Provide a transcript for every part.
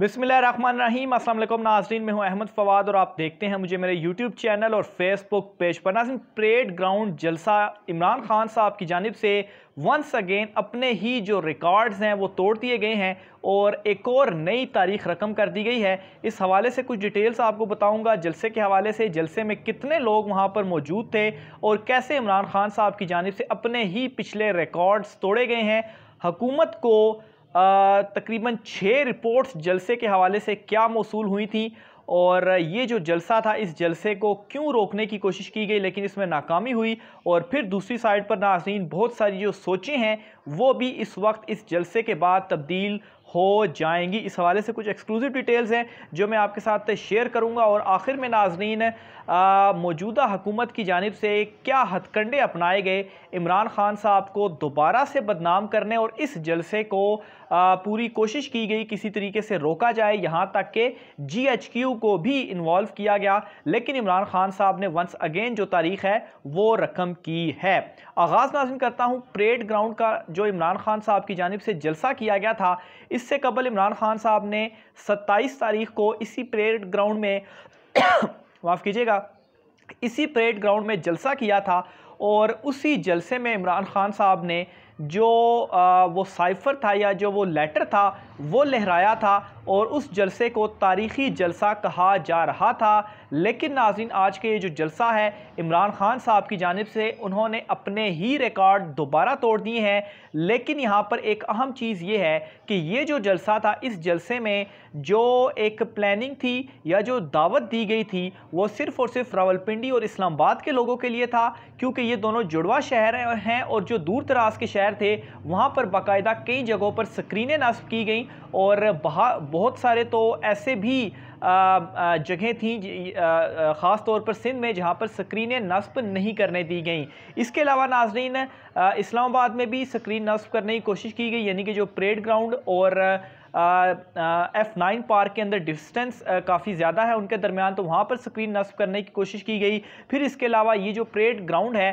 रहीम असल नाजरीन में हूँ अहमद फवाद और आप देखते हैं मुझे मेरे यूट्यूब चैनल और फेसबुक पेज पर नाजिन परेड ग्राउंड जलसा इमरान खान साहब की जानब से वंस अगेन अपने ही जो रिकॉर्ड्स हैं वो तोड़ दिए गए हैं और एक और नई तारीख रकम कर दी गई है इस हवाले से कुछ डिटेल्स आपको बताऊंगा जलसे के हवाले से जलसे में कितने लोग वहाँ पर मौजूद थे और कैसे इमरान खान साहब की जानब से अपने ही पिछले रिकॉर्ड्स तोड़े गए हैं हकूमत को तकरीबन छः रिपोर्ट्स जलसे के हवाले से क्या मौसू हुई थी और ये जो जलसा था इस जलसे को क्यों रोकने की कोशिश की गई लेकिन इसमें नाकामी हुई और फिर दूसरी साइड पर नाजीन बहुत सारी जो सोचें हैं वो भी इस वक्त इस जलसे के बाद तब्दील हो जाएंगी इस हवाले से कुछ एक्सक्लूसिव डिटेल्स हैं जो मैं आपके साथ शेयर करूंगा और आखिर में नाजरीन मौजूदा हुकूमत की जानब से क्या हथकंडे अपनाए गए इमरान खान साहब को दोबारा से बदनाम करने और इस जलसे को आ, पूरी कोशिश की गई किसी तरीके से रोका जाए यहाँ तक कि जी एच क्यू को भी इन्वॉल्व किया गया लेकिन इमरान खान साहब ने वंस अगेन जो तारीख है वो रकम की है आगाज़ नाजिन करता हूँ परेड ग्राउंड का जो इमरान खान साहब की जानब से जलसा किया गया था इससे कबल इमरान खान साहब ने 27 तारीख को इसी परेड ग्राउंड में माफ़ कीजिएगा इसी परेड ग्राउंड में जलसा किया था और उसी जलसे में इमरान खान साहब ने जो आ, वो साइफ़र था या जो वो लेटर था वो लहराया था और उस जलसे को तारीख़ी जलसा कहा जा रहा था लेकिन नाजिन आज के ये जो जलसा है इमरान खान साहब की जानब से उन्होंने अपने ही रिकॉर्ड दोबारा तोड़ दिए हैं लेकिन यहाँ पर एक अहम चीज़ ये है कि ये जो जलसा था इस जलसे में जो एक प्लानिंग थी या जो दावत दी गई थी वो सिर्फ़ और सिर्फ रावलपिंडी और इस्लामाबाद के लोगों के लिए था क्योंकि ये दोनों जुड़वा शहर हैं और जो दूर दराज के शहर शहर थे वहाँ पर बाकायदा कई जगहों पर स्क्रीनें नस्ब की गई और बहुत सारे तो ऐसे भी जगह थी ख़ास तौर पर सिंध में जहाँ पर स्क्रीनें नस्ब नहीं करने दी गई इसके अलावा नाजरीन इस्लामाबाद में भी स्क्रीन नस्ब करने की कोशिश की गई यानी कि जो परेड ग्राउंड और एफ़ नाइन पार्क के अंदर डिस्टेंस काफ़ी ज़्यादा है उनके दरमियान तो वहाँ पर स्क्रीन नस्ब करने की कोशिश की गई फिर इसके अलावा ये जो परेड ग्राउंड है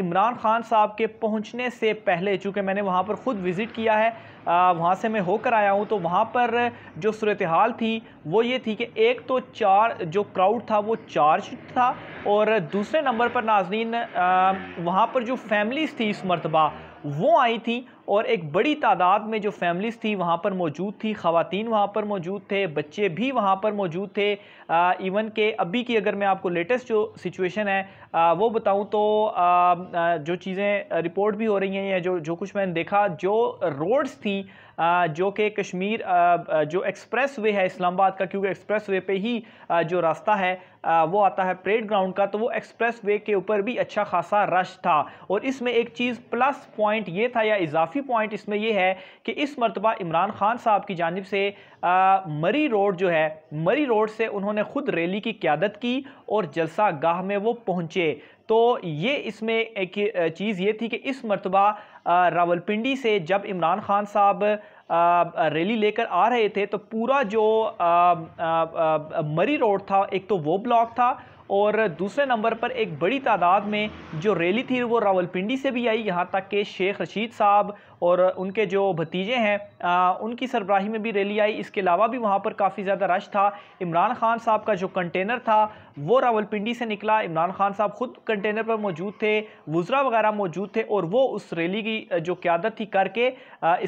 इमरान खान साहब के पहुँचने से पहले चूँकि मैंने वहाँ पर ख़ुद विज़िट किया है वहाँ से मैं होकर आया हूँ तो वहाँ पर जो सूरत हाल थी वो ये थी कि एक तो चार जो क्राउड था वो चार्ज था और दूसरे नंबर पर नाजरीन वहाँ पर जो फैमिलीज़ थी इस मरतबा वो आई थी और एक बड़ी तादाद में जो फैमिलीज़ थी वहाँ पर मौजूद थी ख़वान वहाँ पर मौजूद थे बच्चे भी वहाँ पर मौजूद थे आ, इवन के अभी की अगर मैं आपको लेटेस्ट जो सिचुएशन है वो बताऊँ तो जो चीज़ें रिपोर्ट भी हो रही हैं या जो जो कुछ मैंने देखा जो रोड्स थी जो कि कश्मीर जो एक्सप्रेस वे है इस्लामाबाद का क्योंकि एक्सप्रेस वे पे ही जो रास्ता है वो आता है परेड ग्राउंड का तो वो एक्सप्रेस वे के ऊपर भी अच्छा खासा रश था और इसमें एक चीज़ प्लस पॉइंट ये था या इजाफी पॉइंट इसमें ये है कि इस मरतबा इमरान खान साहब की जानब से आ, मरी रोड जो है मरी रोड से उन्होंने ख़ुद रैली की क्यादत की और जलसा गाह में वो पहुँचे तो ये इसमें एक चीज़ ये थी कि इस मरतबा रावलपिंडी से जब इमरान खान साहब रैली लेकर आ रहे थे तो पूरा जो आ, आ, आ, मरी रोड था एक तो वो ब्लॉक था और दूसरे नंबर पर एक बड़ी तादाद में जो रैली थी वो रावलपिंडी से भी आई यहाँ तक कि शेख रशीद साहब और उनके जो भतीजे हैं उनकी सरबराही में भी रैली आई इसके अलावा भी वहाँ पर काफ़ी ज़्यादा रश था इमरान खान साहब का जो कंटेनर था वो रावलपिंडी से निकला इमरान खान साहब खुद कंटेनर पर मौजूद थे वज़रा वगैरह मौजूद थे और वो उस रैली की जो क्यादत थी करके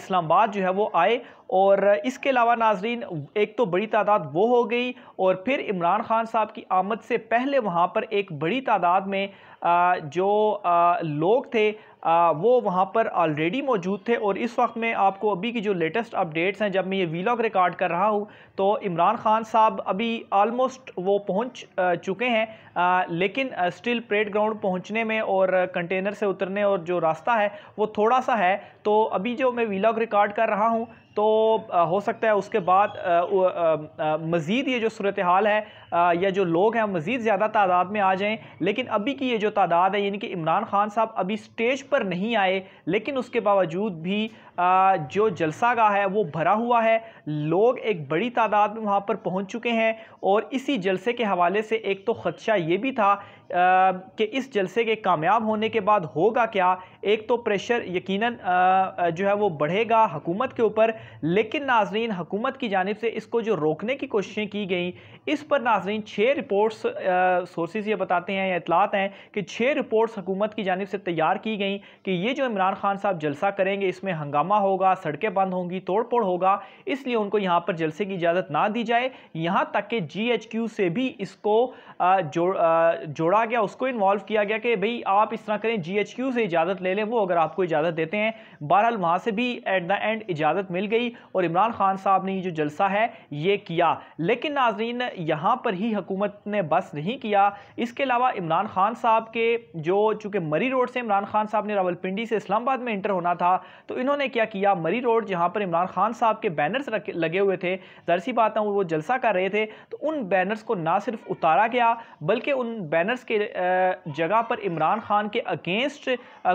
इस्लामाबाद जो है वो आए और इसके अलावा नाजरीन एक तो बड़ी तादाद वो हो गई और फिर इमरान खान साहब की आमद से पहले वहाँ पर एक बड़ी तादाद में जो लोग थे आ, वो वहाँ पर ऑलरेडी मौजूद थे और इस वक्त में आपको अभी की जो लेटेस्ट अपडेट्स हैं जब मैं ये वीलॉग रिकॉर्ड कर रहा हूँ तो इमरान खान साहब अभी ऑलमोस्ट वो पहुँच चुके हैं आ, लेकिन स्टिल परेड ग्राउंड पहुँचने में और कंटेनर से उतरने और जो रास्ता है वो थोड़ा सा है तो अभी जो मैं वीलॉग रिकॉर्ड कर रहा हूँ तो हो सकता है उसके बाद मज़ीद ये जो सूरत हाल है या जो लोग हैं मज़ीद ज़्यादा तादाद में आ जाएँ लेकिन अभी की ये जो तादाद है यानी कि इमरान खान साहब अभी स्टेज पर नहीं आए लेकिन उसके बावजूद भी जो जलसा है वो भरा हुआ है लोग एक बड़ी तादाद में वहाँ पर पहुँच चुके हैं और इसी जलसे के हवाले से एक तो ख़दशा ये भी था कि इस जलसे के कामयाब होने के बाद होगा क्या एक तो प्रेशर यकीनन जो है वो बढ़ेगा हुकूमत के ऊपर लेकिन नाजरीन हुकूमत की जानब से इसको जो रोकने की कोशिशें की गई इस पर नाजरीन छः रिपोर्ट्स सोर्सेज ये बताते हैं या इतलात हैं कि छः रिपोर्ट्स हुकूमत की जानब से तैयार की गई कि ये जो इमरान खान साहब जलसा करेंगे इसमें हंगामा होगा सड़कें बंद होंगी तोड़ फोड़ होगा इसलिए उनको यहाँ पर जलसे की इजाज़त ना दी जाए यहाँ तक कि जी से भी इसको जो जोड़ा कहा गया उसको इन्वॉल्व किया गया कि भाई आप इस तरह करें जी से इजाज़त ले लें वो अगर आपको इजाज़त देते हैं बहरहाल वहाँ से भी एट द एंड इजाज़त मिल गई और इमरान खान साहब ने जो जलसा है ये किया लेकिन नाजरीन यहाँ पर ही हुकूमत ने बस नहीं किया इसके अलावा इमरान खान साहब के जो चूँकि मरी रोड से इमरान खान साहब ने रावलपिंडी से इस्लामाबाद में इंटर होना था तो इन्होंने क्या किया मरी रोड जहाँ पर इमरान खान साहब के बैनर्स लगे हुए थे दरसी बात वो जलसा कर रहे थे तो उन बैनर्स को ना सिर्फ उतारा गया बल्कि उन बैनर्स के के जगह पर इमरान खान के अगेंस्ट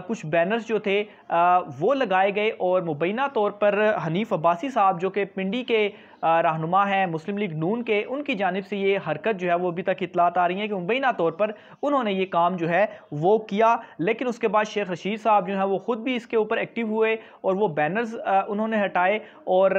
कुछ बैनर्स जो थे वो लगाए गए और मुबैना तौर पर हनीफ अब्बासी साहब जो कि पिंडी के रहनुमा हैं मुस्लिम लीग नून के उनकी जानब से ये हरकत जो है वो अभी तक इतलात आ रही है कि मुबैना तौर पर उन्होंने ये काम जो है वो किया लेकिन उसके बाद शेख रशीद साहब जो है वो ख़ुद भी इसके ऊपर एक्टिव हुए और वो बैनर्स उन्होंने हटाए और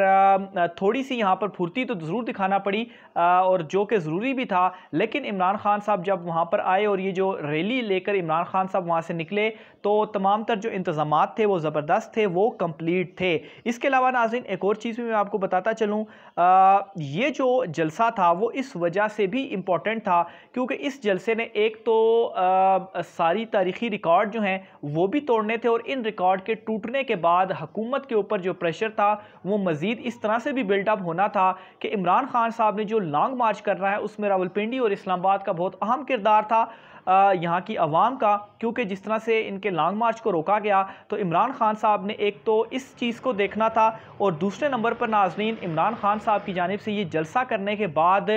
थोड़ी सी यहाँ पर फुर्ती तो ज़रूर दिखाना पड़ी और जो कि ज़रूरी भी था लेकिन इमरान खान साहब जब वहाँ पर आए और ये जो रैली लेकर इमरान खान साहब वहाँ से निकले तो तमाम तर जो इंतज़ाम थे वो ज़बरदस्त थे वो कम्प्लीट थे इसके अलावा नाजिन एक और चीज़ भी मैं आपको बताता चलूँ ये जो जलसा था वो इस वजह से भी इम्पॉटेंट था क्योंकि इस जलसे ने एक तो आ, सारी तारीखी रिकॉर्ड जो हैं वो भी तोड़ने थे और इन रिकॉर्ड के टूटने के बाद हकूमत के ऊपर जो प्रेशर था वो मज़ीद इस तरह से भी बिल्डअप होना था कि इमरान खान साहब ने जो लॉन्ग मार्च करना है उसमें रावलपिंडी और इस्लामाबाद का बहुत अहम किरदार था यहाँ की आवाम का क्योंकि जिस तरह से इनके लॉन्ग मार्च को रोका गया तो इमरान खान साहब ने एक तो इस चीज़ को देखना था और दूसरे नंबर पर नाजरीन इमरान खान साहब की जानब से ये जलसा करने के बाद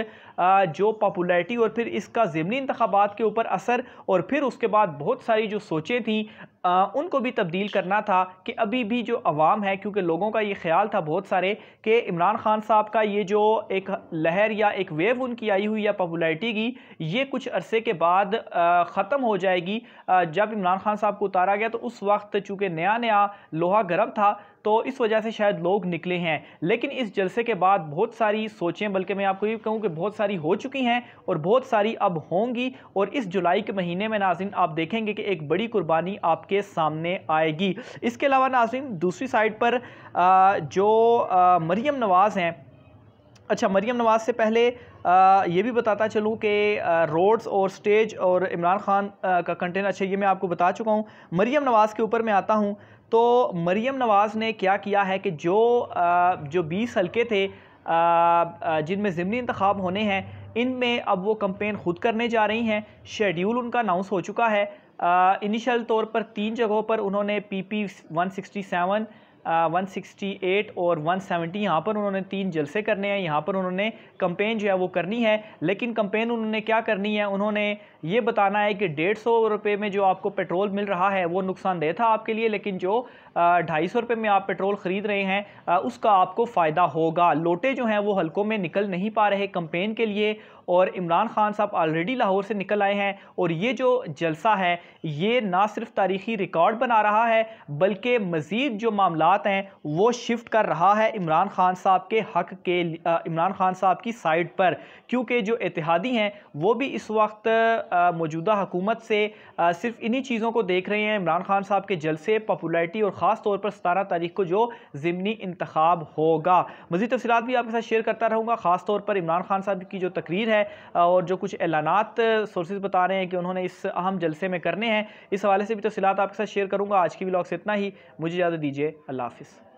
जो पॉपुलरिटी और फिर इसका ज़मनी इंतबात के ऊपर असर और फिर उसके बाद बहुत सारी जो सोचें थी आ, उनको भी तब्दील करना था कि अभी भी जो अवाम है क्योंकि लोगों का ये ख्याल था बहुत सारे कि इमरान खान साहब का ये जो एक लहर या एक वेव उनकी आई हुई या पॉपुलैरिटी की ये कुछ अरसे के बाद ख़त्म हो जाएगी आ, जब इमरान खान साहब को उतारा गया तो उस वक्त चूँकि नया नया लोहा गर्म था तो इस वजह से शायद लोग निकले हैं लेकिन इस जलसे के बाद बहुत सारी सोचें बल्कि मैं आपको ये कहूँ कि बहुत सारी हो चुकी हैं और बहुत सारी अब होंगी और इस जुलाई के महीने में नाजिन आप देखेंगे कि एक बड़ी कुर्बानी आपके सामने आएगी इसके अलावा नाजिन दूसरी साइड पर आ, जो आ, मरियम नवाज़ हैं अच्छा मरियम नवाज़ से पहले आ, ये भी बताता चलूँ कि रोड्स और स्टेज और इमरान खान आ, का कंटेंट अच्छा ये मैं आपको बता चुका हूँ मरियम नवाज़ के ऊपर मैं आता हूँ तो मरीम नवाज़ ने क्या किया है कि जो जो बीस हल्के थे जिनमें ज़मनी इंतखब होने हैं इनमें अब वो कम्पेन ख़ुद करने जा रही हैं शेड्यूल उनका अनाउंस हो चुका है इनिशियल तौर पर तीन जगहों पर उन्होंने P P one sixty seven one sixty eight और वन सेवेंटी यहाँ पर उन्होंने तीन जलसे करने हैं यहाँ पर उन्होंने कम्पेन जो है वो करनी है लेकिन कम्पेन उन्होंने क्या करनी है उन्होंने ये बताना है कि डेढ़ सौ रुपये में जो आपको पेट्रोल मिल रहा है वो नुकसानदेह था आपके लिए लेकिन जो ढाई सौ रुपये में आप पेट्रोल ख़रीद रहे हैं उसका आपको फ़ायदा होगा लोटे जो हैं वो हल्कों में निकल नहीं पा रहे कंपेन के लिए और इमरान खान साहब ऑलरेडी लाहौर से निकल आए हैं और ये जो जलसा है ये ना सिर्फ तारीखी रिकॉर्ड बना रहा है बल्कि मज़ीद जो मामला हैं वो शिफ्ट कर रहा है इमरान खान साहब के हक के इमरान खान साहब की साइड पर क्योंकि जो इतिहादी हैं वो भी इस वक्त मौजूदा हुकूमत से सिर्फ इन्हीं चीज़ों को देख रहे हैं इमरान खान साहब के जलसे पॉपुलरिटी और ख़ास तौर पर सतारह तारीख को जो ज़िमनी इंतखब होगा मज़ीद तफसलत भी आपके साथ शेयर करता रहूँगा ख़ास तौर पर इमरान खान साहब की जो तकरीर है और जो कुछ ऐलानात सोर्सेज बता रहे हैं कि उन्होंने इस अहम जलसे में करने हैं इस हवाले से भी तफसलत आपके साथ शेयर करूँगा आज की ब्लॉग से इतना ही मुझे इजाज़त दीजिए अल्लाह हाफ़